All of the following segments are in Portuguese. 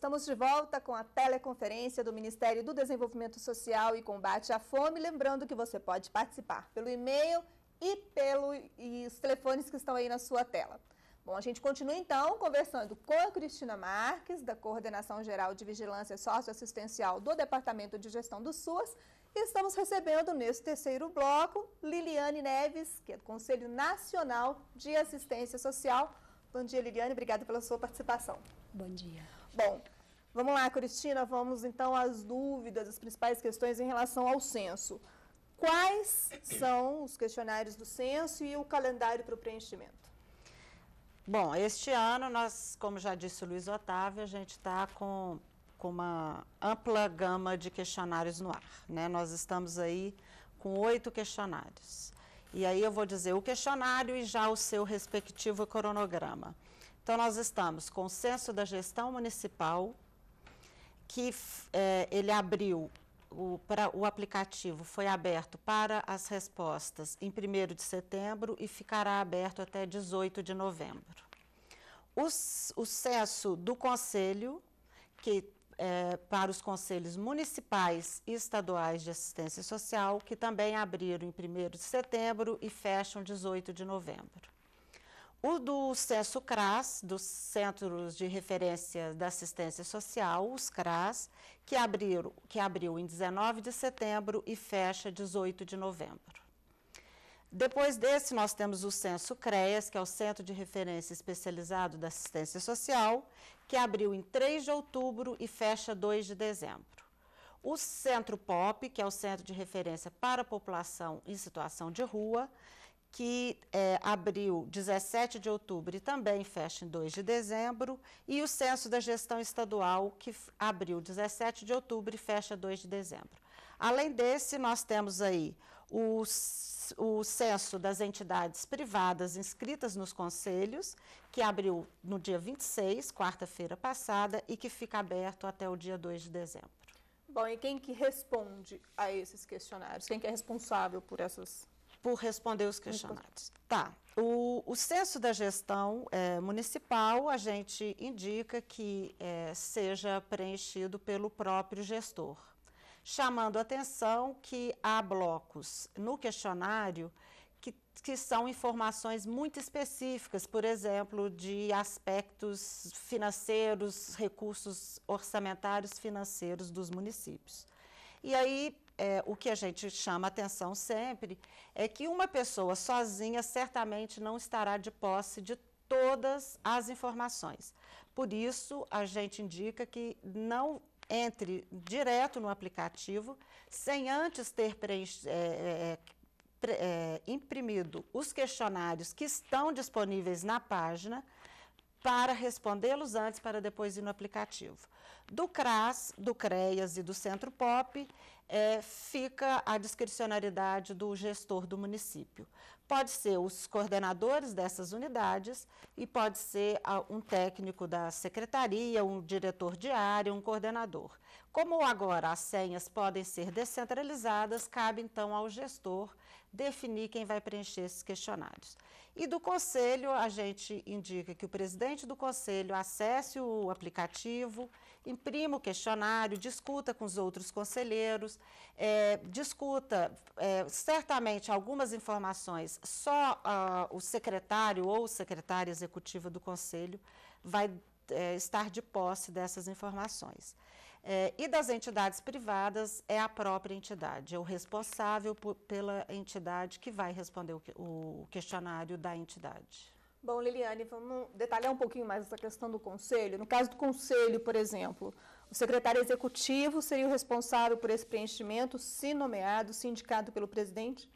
Estamos de volta com a teleconferência do Ministério do Desenvolvimento Social e Combate à Fome. Lembrando que você pode participar pelo e-mail e pelos telefones que estão aí na sua tela. Bom, a gente continua então conversando com a Cristina Marques, da Coordenação Geral de Vigilância Socioassistencial do Departamento de Gestão do SUAS. E estamos recebendo nesse terceiro bloco Liliane Neves, que é do Conselho Nacional de Assistência Social. Bom dia, Liliane. Obrigada pela sua participação. Bom dia. Bom, vamos lá, Cristina, vamos então às dúvidas, as principais questões em relação ao censo. Quais são os questionários do censo e o calendário para o preenchimento? Bom, este ano nós, como já disse o Luiz Otávio, a gente está com, com uma ampla gama de questionários no ar. Né? Nós estamos aí com oito questionários. E aí eu vou dizer o questionário e já o seu respectivo cronograma. Então, nós estamos com o Censo da Gestão Municipal, que é, ele abriu, o, pra, o aplicativo foi aberto para as respostas em 1 de setembro e ficará aberto até 18 de novembro. O, o censo do Conselho, que é, para os conselhos municipais e estaduais de assistência social, que também abriram em 1 de setembro e fecham 18 de novembro. O do Censo CRAS, dos Centros de Referência da Assistência Social, os CRAS, que, abriu que abriu em 19 de setembro e fecha 18 de novembro. Depois desse, nós temos o Censo CREAS, que é o Centro de Referência Especializado da Assistência Social, que abriu em 3 de outubro e fecha 2 de dezembro. O Centro POP, que é o Centro de Referência para a População em Situação de Rua, que é, abriu 17 de outubro e também fecha em 2 de dezembro, e o Censo da Gestão Estadual, que abriu 17 de outubro e fecha 2 de dezembro. Além desse, nós temos aí o, o censo das entidades privadas inscritas nos conselhos, que abriu no dia 26, quarta-feira passada, e que fica aberto até o dia 2 de dezembro. Bom, e quem que responde a esses questionários? Quem que é responsável por essas por responder os questionários. Tá. O, o censo da gestão é, municipal, a gente indica que é, seja preenchido pelo próprio gestor, chamando atenção que há blocos no questionário que, que são informações muito específicas, por exemplo, de aspectos financeiros, recursos orçamentários financeiros dos municípios. E aí é, o que a gente chama atenção sempre é que uma pessoa sozinha certamente não estará de posse de todas as informações. Por isso, a gente indica que não entre direto no aplicativo sem antes ter é, é, é, é, imprimido os questionários que estão disponíveis na página para respondê-los antes para depois ir no aplicativo. Do CRAS, do CREAS e do Centro POP, é, fica à discricionariedade do gestor do município. Pode ser os coordenadores dessas unidades e pode ser a, um técnico da secretaria, um diretor de área, um coordenador. Como agora as senhas podem ser descentralizadas, cabe então ao gestor definir quem vai preencher esses questionários. E do conselho, a gente indica que o presidente do conselho acesse o aplicativo, imprima o questionário, discuta com os outros conselheiros, é, discuta é, certamente algumas informações, só uh, o secretário ou secretária executiva do conselho vai é, estar de posse dessas informações. É, e das entidades privadas é a própria entidade, é o responsável por, pela entidade que vai responder o, o questionário da entidade. Bom, Liliane, vamos detalhar um pouquinho mais essa questão do conselho. No caso do conselho, por exemplo, o secretário executivo seria o responsável por esse preenchimento, se nomeado, se indicado pelo presidente?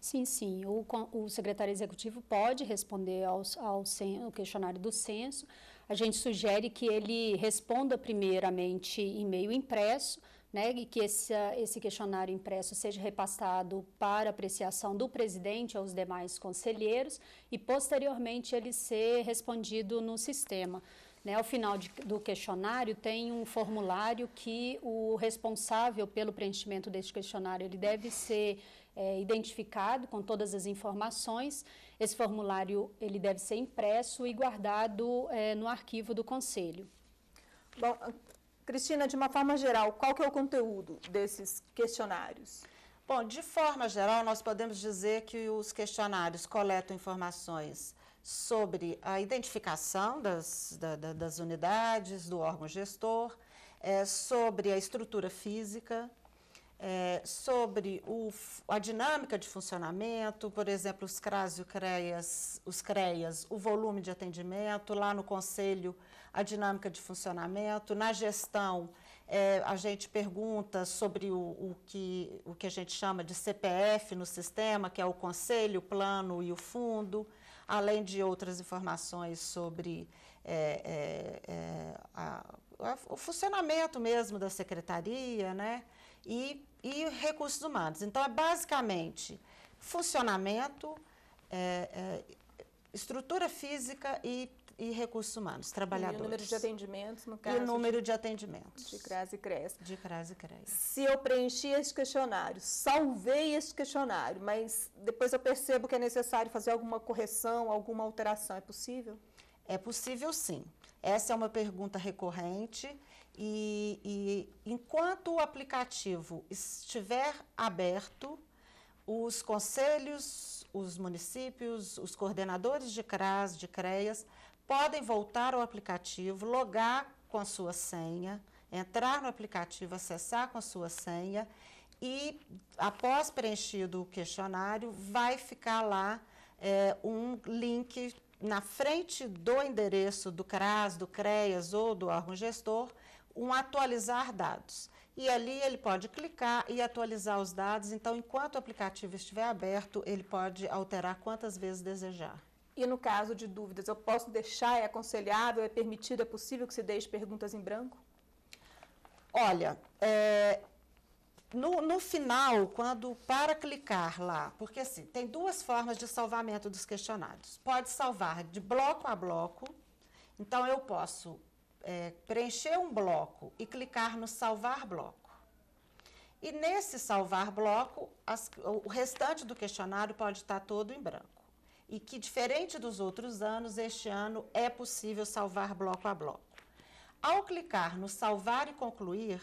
Sim, sim. O, o secretário executivo pode responder ao, ao, ao questionário do censo, a gente sugere que ele responda primeiramente e-mail impresso, né, e que esse, esse questionário impresso seja repassado para apreciação do presidente aos demais conselheiros e, posteriormente, ele ser respondido no sistema. Né, ao final de, do questionário, tem um formulário que o responsável pelo preenchimento deste questionário ele deve ser é, identificado com todas as informações esse formulário ele deve ser impresso e guardado é, no arquivo do Conselho. Bom, Cristina, de uma forma geral, qual que é o conteúdo desses questionários? Bom, de forma geral, nós podemos dizer que os questionários coletam informações sobre a identificação das, da, das unidades, do órgão gestor, é, sobre a estrutura física, é, sobre o, a dinâmica de funcionamento, por exemplo, os CRAS e CREAS, os CREAS, o volume de atendimento, lá no conselho, a dinâmica de funcionamento, na gestão, é, a gente pergunta sobre o, o, que, o que a gente chama de CPF no sistema, que é o conselho, o plano e o fundo, além de outras informações sobre é, é, é a, a, o funcionamento mesmo da secretaria, né? E e recursos humanos. Então, é basicamente funcionamento, é, é, estrutura física e, e, recursos humanos, trabalhadores. E o número de atendimentos, no caso. E o número de, de atendimentos. De CRAS e CRES. De CRAS e CRES. Se eu preenchi esse questionário, salvei esse questionário, mas depois eu percebo que é necessário fazer alguma correção, alguma alteração, é possível? É possível sim. Essa é uma pergunta recorrente e, e, enquanto o aplicativo estiver aberto, os conselhos, os municípios, os coordenadores de CRAS, de CREAS, podem voltar ao aplicativo, logar com a sua senha, entrar no aplicativo, acessar com a sua senha e, após preenchido o questionário, vai ficar lá é, um link na frente do endereço do CRAS, do CREAS ou do órgão gestor, um atualizar dados. E ali ele pode clicar e atualizar os dados. Então, enquanto o aplicativo estiver aberto, ele pode alterar quantas vezes desejar. E no caso de dúvidas, eu posso deixar? É aconselhável? É permitido? É possível que se deixe perguntas em branco? Olha, é, no, no, final, quando para clicar lá, porque assim, tem duas formas de salvamento dos questionários. Pode salvar de bloco a bloco. Então, eu posso é, preencher um bloco e clicar no salvar bloco. E nesse salvar bloco, as, o restante do questionário pode estar todo em branco. E que, diferente dos outros anos, este ano é possível salvar bloco a bloco. Ao clicar no salvar e concluir,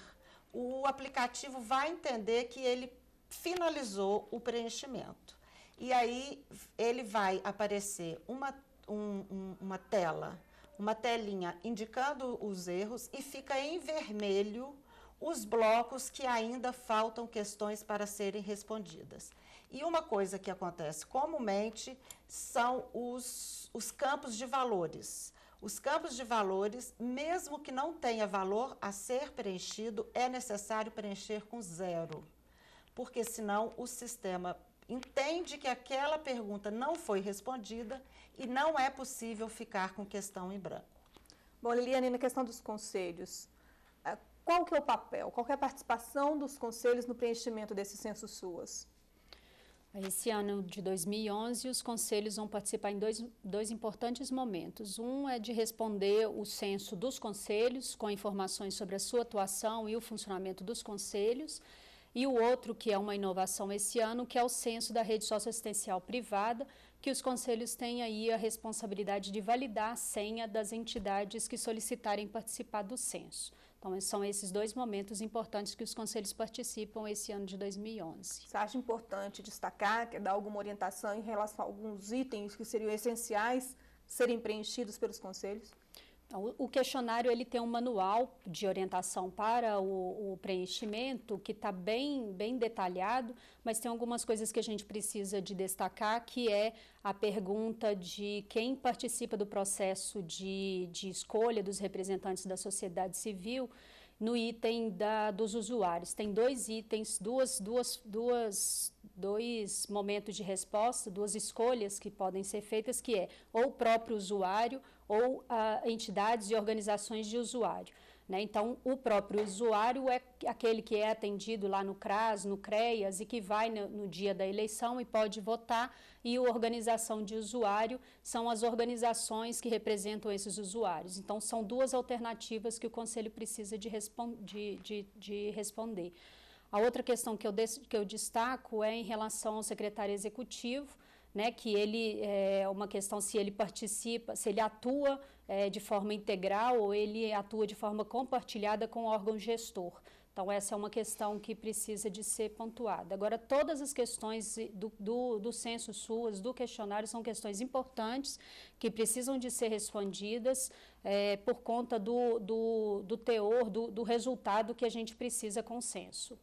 o aplicativo vai entender que ele finalizou o preenchimento. E aí ele vai aparecer uma, um, uma tela uma telinha indicando os erros e fica em vermelho os blocos que ainda faltam questões para serem respondidas. E uma coisa que acontece comumente são os, os campos de valores. Os campos de valores, mesmo que não tenha valor a ser preenchido, é necessário preencher com zero, porque senão o sistema entende que aquela pergunta não foi respondida e não é possível ficar com questão em branco. Bom, Liliane, na questão dos conselhos, eh, qual que é o papel, qual é a participação dos conselhos no preenchimento desse censo SUAS? Esse ano de 2011, os conselhos vão participar em dois, dois importantes momentos. Um é de responder o censo dos conselhos, com informações sobre a sua atuação e o funcionamento dos conselhos. E o outro, que é uma inovação esse ano, que é o censo da rede socioassistencial privada, que os conselhos têm aí a responsabilidade de validar a senha das entidades que solicitarem participar do censo. Então, são esses dois momentos importantes que os conselhos participam esse ano de 2011. Você acha importante destacar, dar alguma orientação em relação a alguns itens que seriam essenciais serem preenchidos pelos conselhos? O questionário ele tem um manual de orientação para o, o preenchimento que está bem, bem detalhado, mas tem algumas coisas que a gente precisa de destacar, que é a pergunta de quem participa do processo de, de escolha dos representantes da sociedade civil no item da, dos usuários. Tem dois itens, duas, duas, duas, dois momentos de resposta, duas escolhas que podem ser feitas, que é ou o próprio usuário ou ah, entidades e organizações de usuário. Né? Então, o próprio usuário é aquele que é atendido lá no CRAS, no CREAS e que vai no, no dia da eleição e pode votar, e a organização de usuário são as organizações que representam esses usuários. Então, são duas alternativas que o Conselho precisa de, respon de, de, de responder. A outra questão que eu, que eu destaco é em relação ao secretário executivo, né, que ele é uma questão se ele participa, se ele atua é, de forma integral ou ele atua de forma compartilhada com o órgão gestor. Então, essa é uma questão que precisa de ser pontuada. Agora, todas as questões do, do, do censo SUAS, do questionário, são questões importantes que precisam de ser respondidas é, por conta do, do, do teor, do, do resultado que a gente precisa com o censo.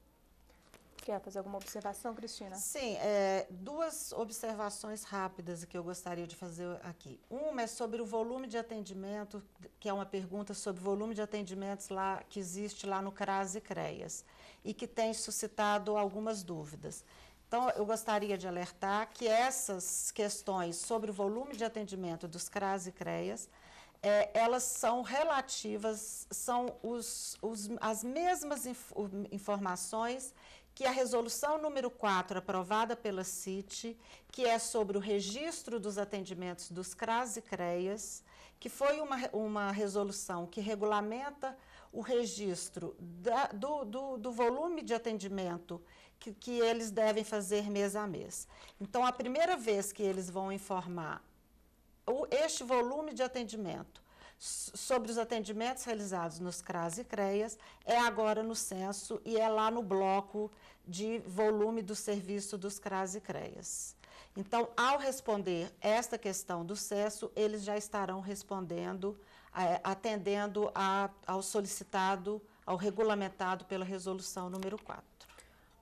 Quer fazer alguma observação, Cristina? Sim, é, duas observações rápidas que eu gostaria de fazer aqui. Uma é sobre o volume de atendimento, que é uma pergunta sobre o volume de atendimentos lá que existe lá no CRAS e CREAS e que tem suscitado algumas dúvidas. Então, eu gostaria de alertar que essas questões sobre o volume de atendimento dos CRAS e CREAS, é, elas são relativas, são os, os, as mesmas inf informações que a resolução número 4, aprovada pela CIT, que é sobre o registro dos atendimentos dos CRAS e CREAS, que foi uma, uma resolução que regulamenta o registro da, do, do, do, volume de atendimento que, que eles devem fazer mês a mês. Então, a primeira vez que eles vão informar o, este volume de atendimento sobre os atendimentos realizados nos CRAS e CREAS é agora no censo e é lá no bloco de volume do serviço dos CRAS e CREAS. Então, ao responder esta questão do censo, eles já estarão respondendo, é, atendendo a, ao solicitado, ao regulamentado pela resolução número 4.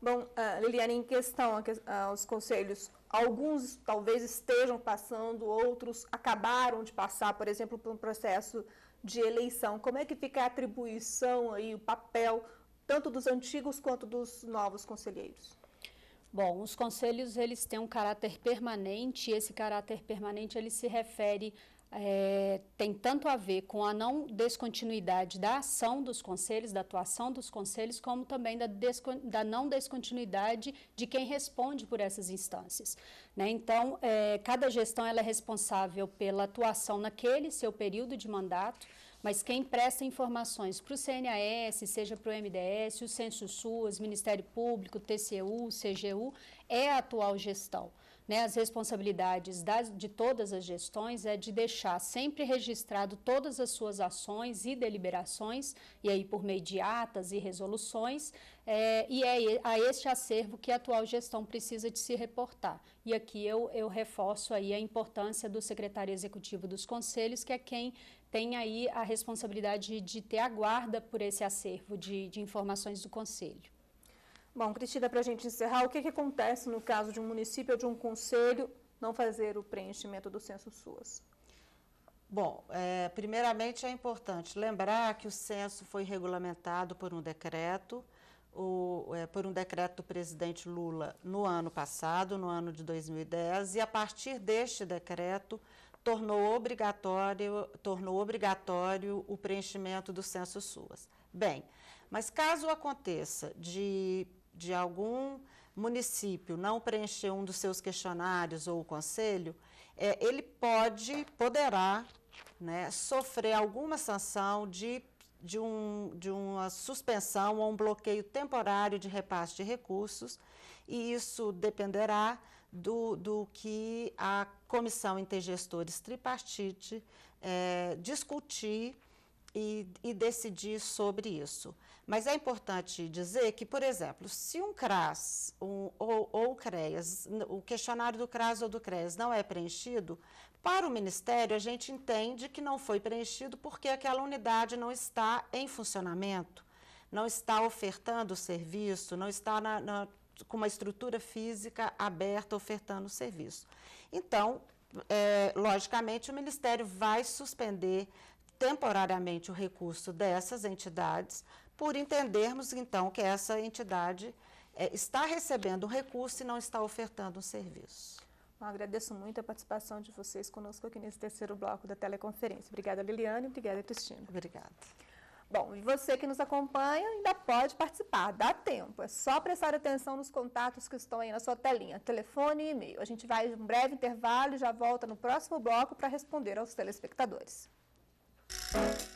Bom, eh, Liliane, em questão aos conselhos Alguns talvez estejam passando, outros acabaram de passar, por exemplo, por um processo de eleição. Como é que fica a atribuição aí, o papel, tanto dos antigos quanto dos novos conselheiros? Bom, os conselhos eles têm um caráter permanente, e esse caráter permanente ele se refere é, tem tanto a ver com a não descontinuidade da ação dos conselhos, da atuação dos conselhos, como também da, da não descontinuidade de quem responde por essas instâncias. Né? Então, é, cada gestão ela é responsável pela atuação naquele seu período de mandato, mas quem presta informações para o CNAS, seja para o MDS, o Censo SUS, Ministério Público, TCU, CGU, é a atual gestão né, as responsabilidades das, de todas as gestões é de deixar sempre registrado todas as suas ações e deliberações, e aí por meio de atas e resoluções, é, e é a este acervo que a atual gestão precisa de se reportar. E aqui eu, eu reforço aí a importância do secretário executivo dos conselhos, que é quem tem aí a responsabilidade de ter a guarda por esse acervo de, de informações do Conselho. Bom, Cristina, para a gente encerrar, o que, que acontece no caso de um município ou de um conselho não fazer o preenchimento do censo SUAS? Bom, é, primeiramente é importante lembrar que o censo foi regulamentado por um decreto, o, é, por um decreto do presidente Lula no ano passado, no ano de 2010, e a partir deste decreto tornou obrigatório, tornou obrigatório o preenchimento do censo SUAS. Bem, mas caso aconteça de de algum município não preencher um dos seus questionários ou o conselho, é, ele pode, poderá né, sofrer alguma sanção de, de, um, de uma suspensão ou um bloqueio temporário de repasse de recursos, e isso dependerá do, do que a comissão intergestores tripartite é, discutir e, e, decidir sobre isso. Mas é importante dizer que, por exemplo, se um CRAS um, ou, ou CREAS, o questionário do CRAS ou do CREAS não é preenchido, para o Ministério a gente entende que não foi preenchido porque aquela unidade não está em funcionamento, não está ofertando o serviço, não está na, na, com uma estrutura física aberta ofertando o serviço. Então, é, logicamente, o Ministério vai suspender temporariamente o recurso dessas entidades, por entendermos então que essa entidade é, está recebendo um recurso e não está ofertando um serviço. Eu agradeço muito a participação de vocês conosco aqui nesse terceiro bloco da teleconferência. Obrigada, Liliane. Obrigada, Cristina. Obrigada. Bom, e você que nos acompanha ainda pode participar, dá tempo. É só prestar atenção nos contatos que estão aí na sua telinha, telefone e e-mail. A gente vai um breve intervalo e já volta no próximo bloco para responder aos telespectadores. 음.